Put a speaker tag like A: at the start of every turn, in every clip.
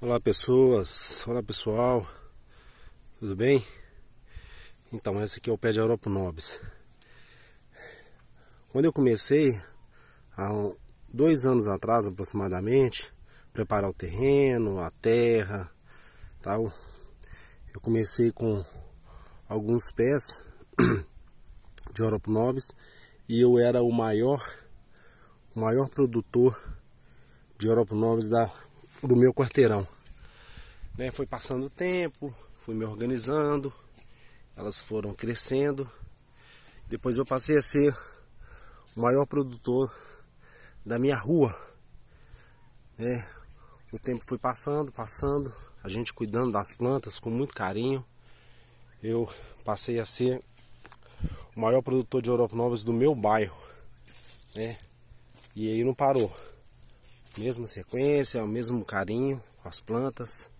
A: Olá pessoas, olá pessoal, tudo bem? Então, esse aqui é o pé de Europa Nobis. Quando eu comecei, há dois anos atrás aproximadamente, preparar o terreno, a terra, tal, eu comecei com alguns pés de Europa Nobis e eu era o maior, o maior produtor de Europa Nobis da do meu quarteirão. Né? Foi passando o tempo, fui me organizando, elas foram crescendo. Depois eu passei a ser o maior produtor da minha rua. Né? O tempo foi passando, passando, a gente cuidando das plantas com muito carinho. Eu passei a ser o maior produtor de Europa Novas do meu bairro. Né? E aí não parou. Mesma sequência, o mesmo carinho com as plantas,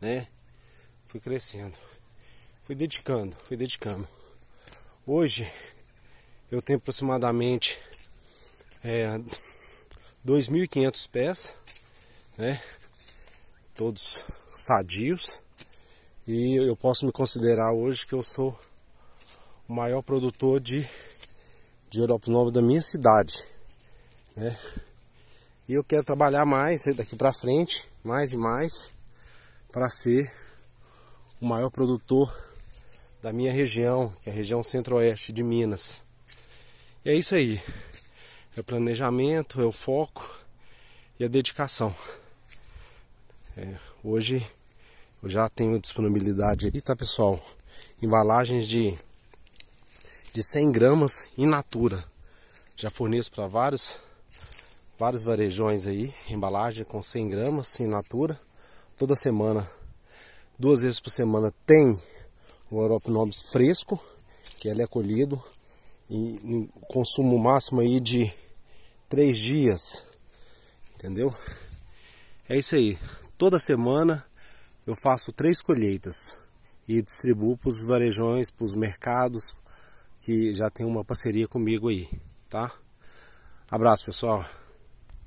A: né? Fui crescendo. Fui dedicando, fui dedicando. Hoje eu tenho aproximadamente é, 2.500 pés, né? Todos sadios. E eu posso me considerar hoje que eu sou o maior produtor de, de Europa Nova da minha cidade, né? E eu quero trabalhar mais daqui para frente, mais e mais, para ser o maior produtor da minha região, que é a região centro-oeste de Minas. E é isso aí. É o planejamento, é o foco e a dedicação. É, hoje eu já tenho disponibilidade e tá pessoal, embalagens de, de 100 gramas in natura. Já forneço para vários vários varejões aí, embalagem com 100 gramas, assinatura. Toda semana, duas vezes por semana, tem o Europinobis fresco, que ele é colhido em consumo máximo aí de 3 dias, entendeu? É isso aí, toda semana eu faço três colheitas e distribuo para os varejões, para os mercados que já tem uma parceria comigo aí, tá? Abraço pessoal!